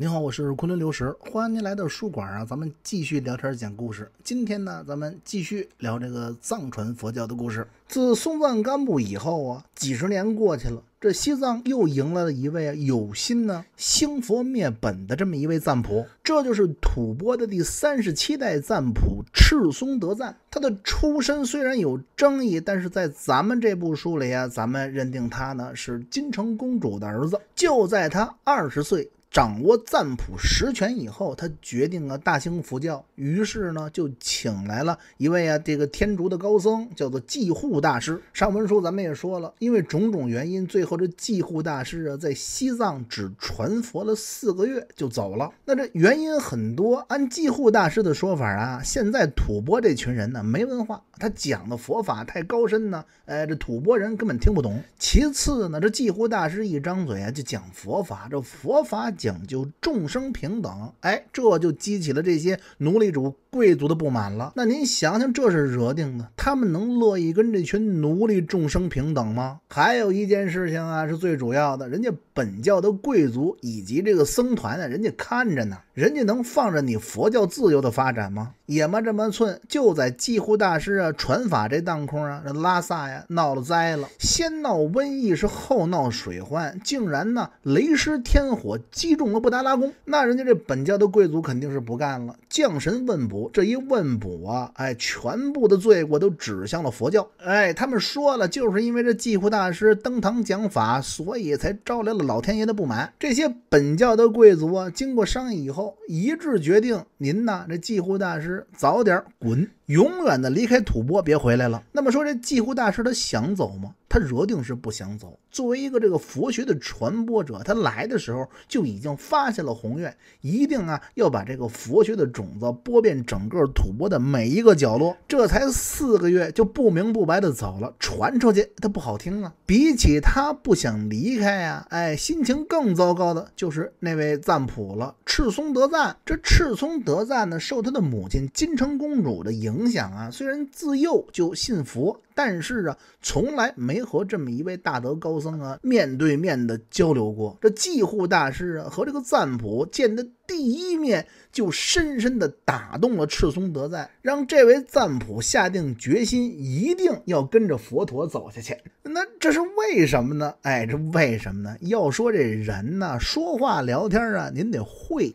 您好，我是昆仑流石，欢迎您来到书馆啊，咱们继续聊天讲故事。今天呢，咱们继续聊这个藏传佛教的故事。自松赞干布以后啊，几十年过去了，这西藏又迎来了一位啊有心呢兴佛灭本的这么一位赞普，这就是吐蕃的第三十七代赞普赤松德赞。他的出身虽然有争议，但是在咱们这部书里啊，咱们认定他呢是金城公主的儿子。就在他二十岁。掌握赞普实权以后，他决定啊大兴佛教，于是呢就请来了一位啊这个天竺的高僧，叫做寂护大师。上文书咱们也说了，因为种种原因，最后这寂护大师啊在西藏只传佛了四个月就走了。那这原因很多，按寂护大师的说法啊，现在吐蕃这群人呢没文化，他讲的佛法太高深呢，哎这吐蕃人根本听不懂。其次呢，这寂护大师一张嘴啊就讲佛法，这佛法。讲究众生平等，哎，这就激起了这些奴隶主。贵族的不满了，那您想想，这是惹定的。他们能乐意跟这群奴隶众生平等吗？还有一件事情啊，是最主要的，人家本教的贵族以及这个僧团啊，人家看着呢，人家能放着你佛教自由的发展吗？野蛮这么寸，就在几乎大师啊传法这当空啊，这拉萨呀闹了灾了，先闹瘟疫，是后闹水患，竟然呢雷狮天火击中了布达拉宫，那人家这本教的贵族肯定是不干了，降神问卜。这一问卜啊，哎，全部的罪过都指向了佛教。哎，他们说了，就是因为这寂护大师登堂讲法，所以才招来了老天爷的不满。这些本教的贵族啊，经过商议以后，一致决定：您呐，这寂护大师早点滚，永远的离开吐蕃，别回来了。那么说，这寂护大师他想走吗？他惹定是不想走。作为一个这个佛学的传播者，他来的时候就已经发下了宏愿，一定啊要把这个佛学的种子播遍整个吐蕃的每一个角落。这才四个月就不明不白的走了，传出去他不好听啊。比起他不想离开啊，哎，心情更糟糕的就是那位赞普了，赤松德赞。这赤松德赞呢，受他的母亲金城公主的影响啊，虽然自幼就信佛。但是啊，从来没和这么一位大德高僧啊面对面的交流过。这寂护大师啊，和这个赞普见的第一面就深深的打动了赤松德赞，让这位赞普下定决心一定要跟着佛陀走下去。那这是为什么呢？哎，这为什么呢？要说这人呢，说话聊天啊，您得会。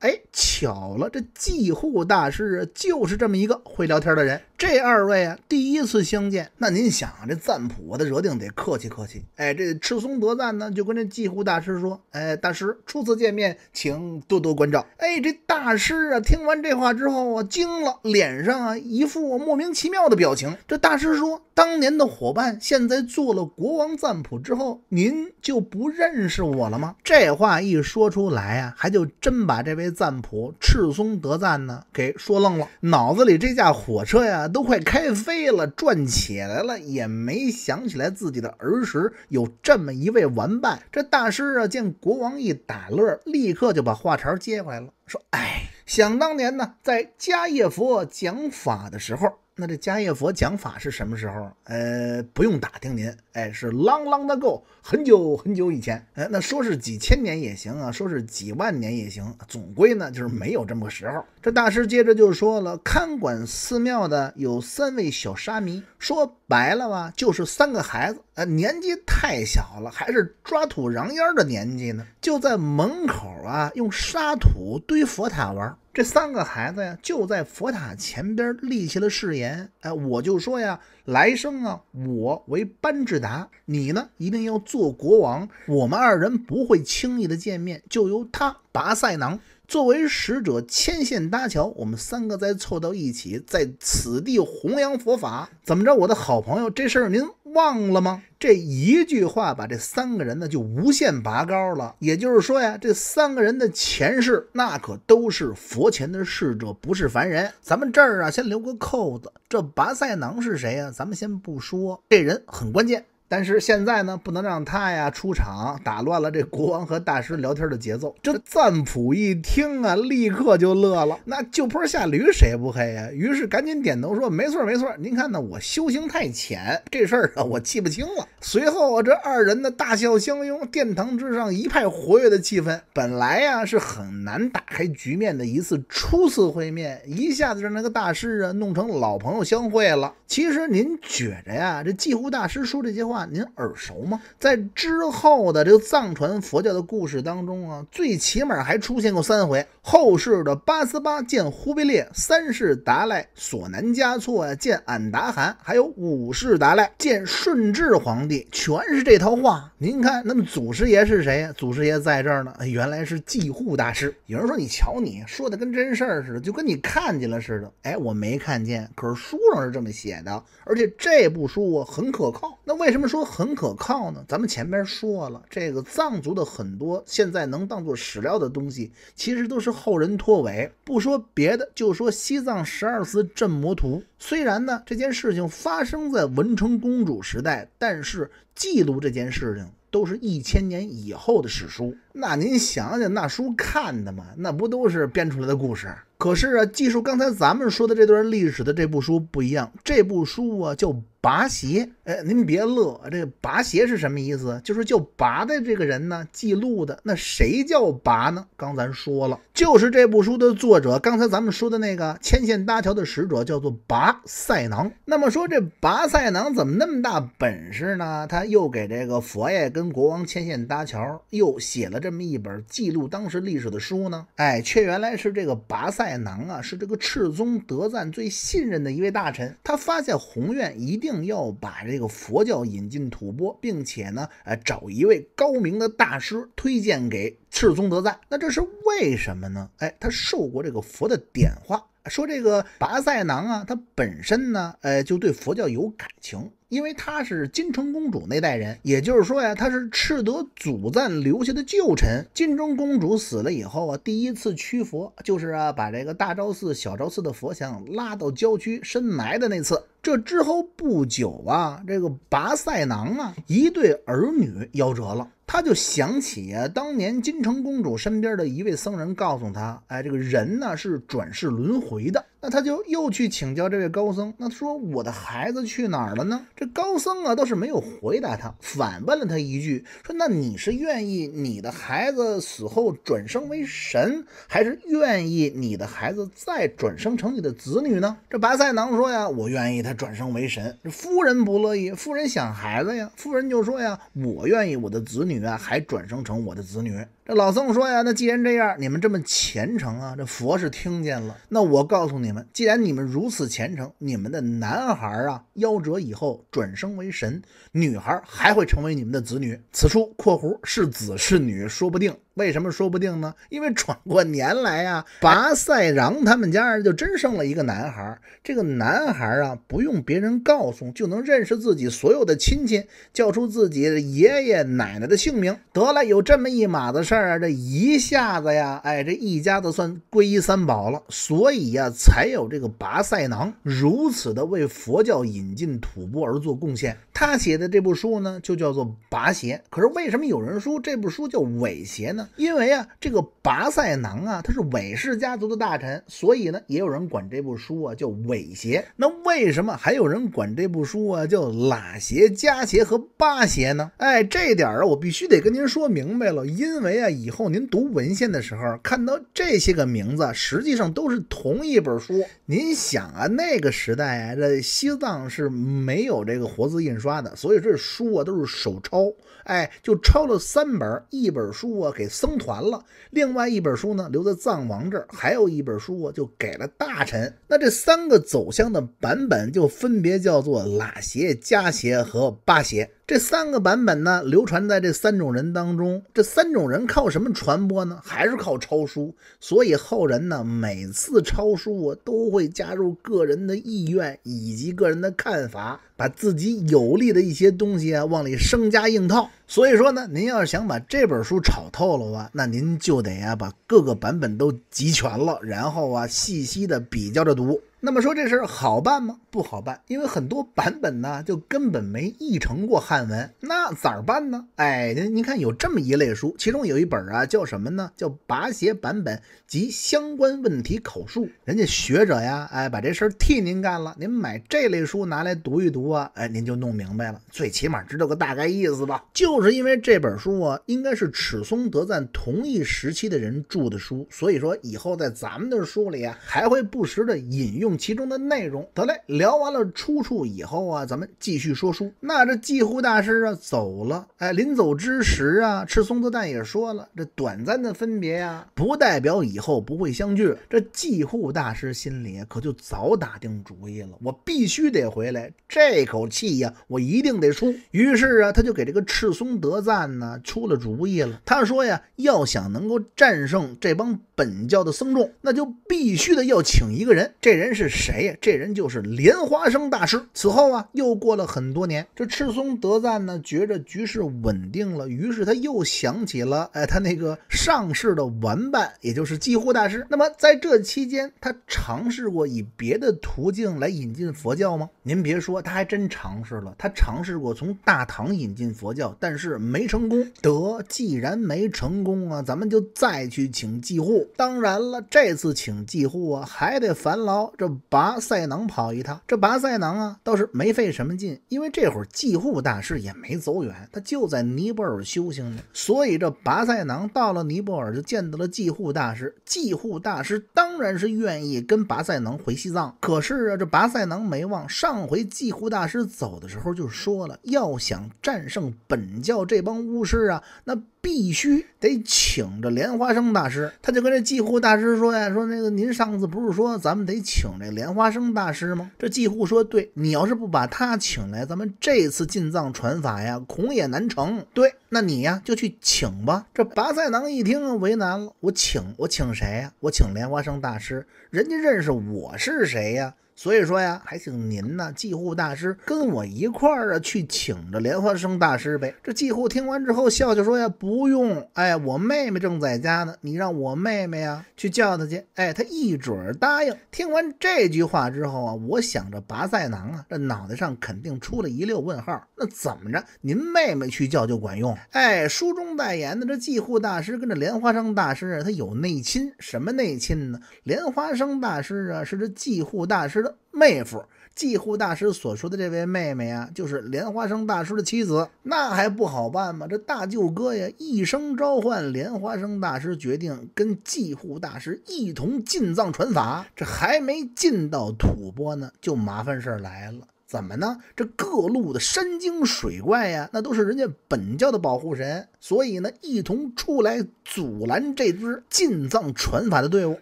哎，巧了，这寂护大师啊，就是这么一个会聊天的人。这二位啊，第一次相见，那您想，这赞普我的惹定得客气客气。哎，这赤松德赞呢，就跟这寂乎大师说：“哎，大师，初次见面，请多多关照。”哎，这大师啊，听完这话之后啊，惊了，脸上啊，一副莫名其妙的表情。这大师说：“当年的伙伴，现在做了国王赞普之后，您就不认识我了吗？”这话一说出来啊，还就真把这位赞普赤松德赞呢，给说愣了，脑子里这架火车呀。都快开飞了，转起来了，也没想起来自己的儿时有这么一位玩伴。这大师啊，见国王一打乐，立刻就把话茬接回来了，说：“哎，想当年呢，在迦叶佛讲法的时候。”那这迦叶佛讲法是什么时候？呃，不用打听您，哎，是 long long ago，很久很久以前，呃，那说是几千年也行啊，说是几万年也行，总归呢就是没有这么个时候。这大师接着就说了，看管寺庙的有三位小沙弥，说白了吧，就是三个孩子，呃，年纪太小了，还是抓土嚷烟的年纪呢，就在门口啊用沙土堆佛塔玩。这三个孩子呀，就在佛塔前边立下了誓言。哎，我就说呀，来生啊，我为班智达，你呢一定要做国王。我们二人不会轻易的见面，就由他拔赛囊作为使者牵线搭桥，我们三个再凑到一起，在此地弘扬佛法。怎么着，我的好朋友，这事儿您？忘了吗？这一句话把这三个人呢就无限拔高了。也就是说呀，这三个人的前世那可都是佛前的侍者，不是凡人。咱们这儿啊，先留个扣子。这拔塞囊是谁啊？咱们先不说，这人很关键。但是现在呢，不能让他呀出场，打乱了这国王和大师聊天的节奏。这赞普一听啊，立刻就乐了，那就坡下驴谁不黑呀？于是赶紧点头说：“没错，没错，您看呢，我修行太浅，这事儿啊我记不清了。”随后这二人呢大笑相拥，殿堂之上一派活跃的气氛。本来呀是很难打开局面的一次初次会面，一下子让那个大师啊弄成老朋友相会了。其实您觉着呀，这季护大师说这些话。您耳熟吗？在之后的这个藏传佛教的故事当中啊，最起码还出现过三回。后世的八思巴见忽必烈，三世达赖索南嘉措啊见俺答汗，还有五世达赖见顺治皇帝，全是这套话。您看，那么祖师爷是谁呀？祖师爷在这儿呢，原来是济护大师。有人说，你瞧，你说的跟真事儿似的，就跟你看见了似的。哎，我没看见，可是书上是这么写的，而且这部书啊很可靠。那为什么说很可靠呢？咱们前面说了，这个藏族的很多现在能当做史料的东西，其实都是。后人托尾。不说别的，就说西藏十二司镇魔图。虽然呢，这件事情发生在文成公主时代，但是记录这件事情都是一千年以后的史书。那您想想，那书看的嘛，那不都是编出来的故事？可是啊，记述刚才咱们说的这段历史的这部书不一样，这部书啊叫。拔鞋，哎，您别乐，这个拔鞋是什么意思？就是叫拔的这个人呢，记录的那谁叫拔呢？刚咱说了，就是这部书的作者。刚才咱们说的那个牵线搭桥的使者叫做拔塞囊。那么说这拔塞囊怎么那么大本事呢？他又给这个佛爷跟国王牵线搭桥，又写了这么一本记录当时历史的书呢？哎，却原来是这个拔塞囊啊，是这个赤宗德赞最信任的一位大臣。他发现宏愿一定。要把这个佛教引进吐蕃，并且呢，呃，找一位高明的大师推荐给赤宗德赞。那这是为什么呢？哎，他受过这个佛的点化，说这个拔塞囊啊，他本身呢，呃，就对佛教有感情，因为他是金城公主那代人，也就是说呀，他是赤德祖赞留下的旧臣。金城公主死了以后啊，第一次屈佛，就是啊，把这个大昭寺、小昭寺的佛像拉到郊区深埋的那次。这之后不久啊，这个拔塞囊啊，一对儿女夭折了，他就想起当年金城公主身边的一位僧人告诉他：“哎，这个人呢是转世轮回的。”那他就又去请教这位高僧，那说我的孩子去哪儿了呢？这高僧啊倒是没有回答他，反问了他一句：“说那你是愿意你的孩子死后转生为神，还是愿意你的孩子再转生成你的子女呢？”这拔塞囊说呀：“我愿意他。”转生为神，夫人不乐意。夫人想孩子呀，夫人就说呀：“我愿意，我的子女啊，还转生成我的子女。”这老僧说呀，那既然这样，你们这么虔诚啊，这佛是听见了。那我告诉你们，既然你们如此虔诚，你们的男孩啊，夭折以后转生为神，女孩还会成为你们的子女。此处括弧是子是女，说不定为什么？说不定呢？因为转过年来呀，拔塞壤他们家就真生了一个男孩。这个男孩啊，不用别人告诉就能认识自己所有的亲戚，叫出自己爷爷奶奶的姓名。得了，有这么一码子事儿。这儿这一下子呀，哎，这一家子算皈依三宝了，所以呀，才有这个拔赛囊如此的为佛教引进吐蕃而做贡献。他写的这部书呢，就叫做《拔邪》。可是为什么有人说这部书叫《伪邪》呢？因为啊，这个拔塞囊啊，他是韦氏家族的大臣，所以呢，也有人管这部书啊叫《伪邪》。那为什么还有人管这部书啊叫《喇邪》、《迦邪》和《巴邪》呢？哎，这点儿啊，我必须得跟您说明白了。因为啊，以后您读文献的时候，看到这些个名字，实际上都是同一本书。您想啊，那个时代啊，这西藏是没有这个活字印刷。抓的，所以这书啊都是手抄，哎，就抄了三本，一本书啊给僧团了，另外一本书呢留在藏王这儿，还有一本书啊就给了大臣。那这三个走向的版本就分别叫做喇协、加协和巴协。这三个版本呢，流传在这三种人当中。这三种人靠什么传播呢？还是靠抄书。所以后人呢，每次抄书啊，都会加入个人的意愿以及个人的看法，把自己有利的一些东西啊往里生加硬套。所以说呢，您要是想把这本书炒透了啊，那您就得呀把各个版本都集全了，然后啊细细的比较着读。那么说这事儿好办吗？不好办，因为很多版本呢就根本没译成过汉文，那咋办呢？哎，您看有这么一类书，其中有一本啊叫什么呢？叫《拔写版本及相关问题口述》，人家学者呀，哎，把这事儿替您干了，您买这类书拿来读一读啊，哎，您就弄明白了，最起码知道个大概意思吧。就是因为这本书啊，应该是尺松德赞同一时期的人著的书，所以说以后在咱们的书里啊，还会不时的引用。其中的内容得嘞，聊完了出处以后啊，咱们继续说书。那这季护大师啊走了，哎，临走之时啊，赤松德赞也说了，这短暂的分别呀，不代表以后不会相聚。这季护大师心里可就早打定主意了，我必须得回来，这口气呀，我一定得出。于是啊，他就给这个赤松德赞呢出了主意了。他说呀，要想能够战胜这帮本教的僧众，那就必须得要请一个人，这人是。是谁呀？这人就是莲花生大师。此后啊，又过了很多年，这赤松德赞呢，觉着局势稳定了，于是他又想起了哎，他那个上世的玩伴，也就是寂护大师。那么在这期间，他尝试过以别的途径来引进佛教吗？您别说，他还真尝试了。他尝试过从大唐引进佛教，但是没成功。得，既然没成功啊，咱们就再去请寂护。当然了，这次请寂护啊，还得烦劳这。拔赛囊跑一趟，这拔赛囊啊倒是没费什么劲，因为这会儿寂护大师也没走远，他就在尼泊尔修行呢。所以这拔赛囊到了尼泊尔就见到了寂护大师，寂护大师当然是愿意跟拔赛囊回西藏。可是啊，这拔赛囊没忘上回寂护大师走的时候就说了，要想战胜本教这帮巫师啊，那必须得请着莲花生大师。他就跟这寂护大师说呀，说那个您上次不是说咱们得请这。莲花生大师吗？这季乎说对。你要是不把他请来，咱们这次进藏传法呀，恐也难成。对，那你呀就去请吧。这拔赛囊一听为难了。我请我请谁呀？我请莲花生大师，人家认识我是谁呀？所以说呀，还请您呢，济护大师跟我一块儿啊，去请这莲花生大师呗。这济护听完之后，笑笑说呀：“不用，哎，我妹妹正在家呢，你让我妹妹呀去叫她去，哎，她一准儿答应。”听完这句话之后啊，我想着拔赛囊啊，这脑袋上肯定出了一溜问号。那怎么着？您妹妹去叫就管用？哎，书中代言的这济护大师跟这莲花生大师，啊，他有内亲，什么内亲呢？莲花生大师啊，是这济护大师。妹夫寂护大师所说的这位妹妹啊，就是莲花生大师的妻子，那还不好办吗？这大舅哥呀，一声召唤，莲花生大师决定跟寂护大师一同进藏传法。这还没进到吐蕃呢，就麻烦事儿来了。怎么呢？这各路的山精水怪呀，那都是人家本教的保护神，所以呢，一同出来阻拦这支进藏传法的队伍。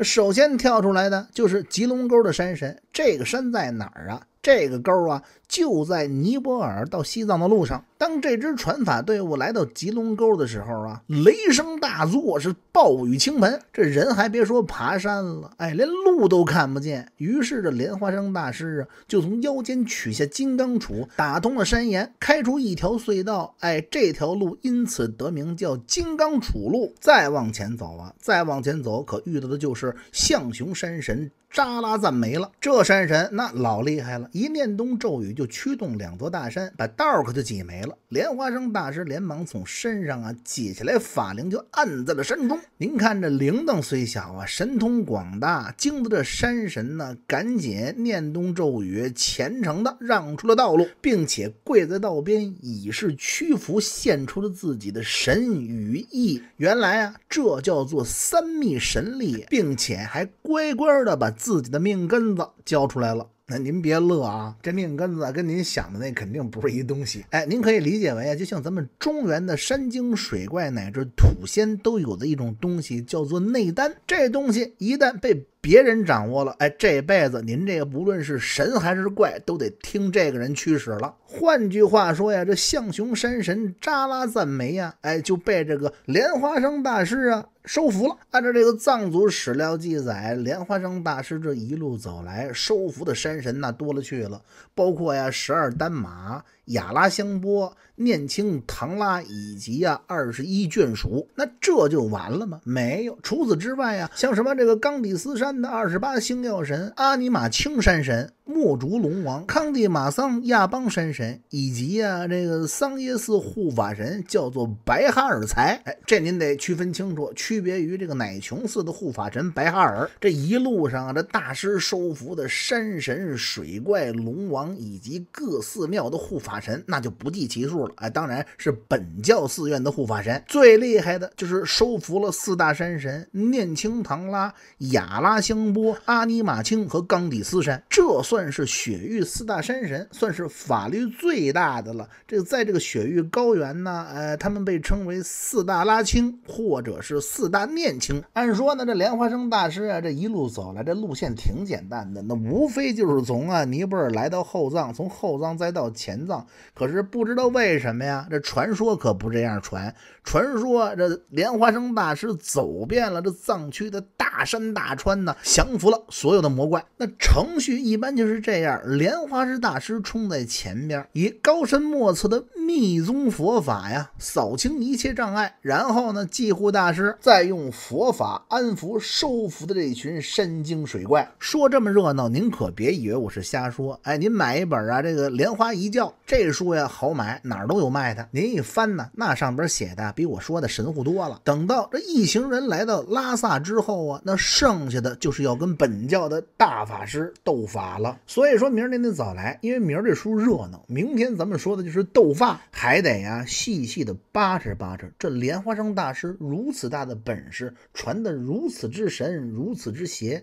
首先跳出来的就是吉隆沟的山神，这个山在哪儿啊？这个沟啊？就在尼泊尔到西藏的路上，当这支传法队伍来到吉隆沟的时候啊，雷声大作，是暴雨倾盆。这人还别说爬山了，哎，连路都看不见。于是这莲花生大师啊，就从腰间取下金刚杵，打通了山岩，开出一条隧道。哎，这条路因此得名叫金刚杵路。再往前走啊，再往前走，可遇到的就是象雄山神扎拉赞梅了。这山神那老厉害了，一念动咒语就。驱动两座大山，把道可就挤没了。莲花生大师连忙从身上啊解下来法铃，就按在了山中。您看，这铃铛虽小啊，神通广大，惊得这山神呢，赶紧念动咒语，虔诚的让出了道路，并且跪在道边，以示屈服，献出了自己的神与意。原来啊，这叫做三密神力，并且还乖乖的把自己的命根子交出来了。那您别乐啊，这命根子跟您想的那肯定不是一东西。哎，您可以理解为啊，就像咱们中原的山精水怪乃至土仙都有的一种东西，叫做内丹。这东西一旦被别人掌握了，哎，这辈子您这个不论是神还是怪，都得听这个人驱使了。换句话说呀，这象雄山神扎拉赞梅呀，哎，就被这个莲花生大师啊。收服了。按照这个藏族史料记载，莲花生大师这一路走来，收服的山神那多了去了，包括呀十二丹玛、雅拉香波、念青唐拉以及呀二十一眷属。那这就完了吗？没有。除此之外呀，像什么这个冈底斯山的二十八星耀神、阿尼玛卿山神。墨竹龙王、康蒂马桑亚邦山神，以及啊这个桑耶寺护法神叫做白哈尔才，哎，这您得区分清楚，区别于这个乃琼寺的护法神白哈尔。这一路上啊，这大师收服的山神、水怪、龙王以及各寺庙的护法神，那就不计其数了。哎，当然是本教寺院的护法神最厉害的，就是收服了四大山神念青唐拉、雅拉香波、阿尼玛卿和冈底斯山，这算。算是雪域四大山神，算是法律最大的了。这个在这个雪域高原呢，呃，他们被称为四大拉青，或者是四大念青。按说呢，这莲花生大师啊，这一路走来，这路线挺简单的，那无非就是从啊尼泊尔来到后藏，从后藏再到前藏。可是不知道为什么呀，这传说可不这样传。传说这莲花生大师走遍了这藏区的大。大山大川呢，降服了所有的魔怪。那程序一般就是这样：莲花师大师冲在前边，以高深莫测的密宗佛法呀，扫清一切障碍；然后呢，济护大师再用佛法安抚收服的这群山精水怪。说这么热闹，您可别以为我是瞎说。哎，您买一本啊，这个《莲花一教》这书呀，好买，哪儿都有卖的。您一翻呢，那上边写的比我说的神乎多了。等到这一行人来到拉萨之后啊。那剩下的就是要跟本教的大法师斗法了，所以说明儿您得早来，因为明儿这书热闹。明天咱们说的就是斗法，还得呀细细的扒扯扒扯。这莲花生大师如此大的本事，传的如此之神，如此之邪，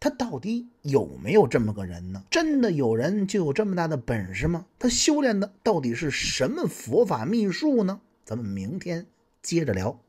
他到底有没有这么个人呢？真的有人就有这么大的本事吗？他修炼的到底是什么佛法秘术呢？咱们明天接着聊。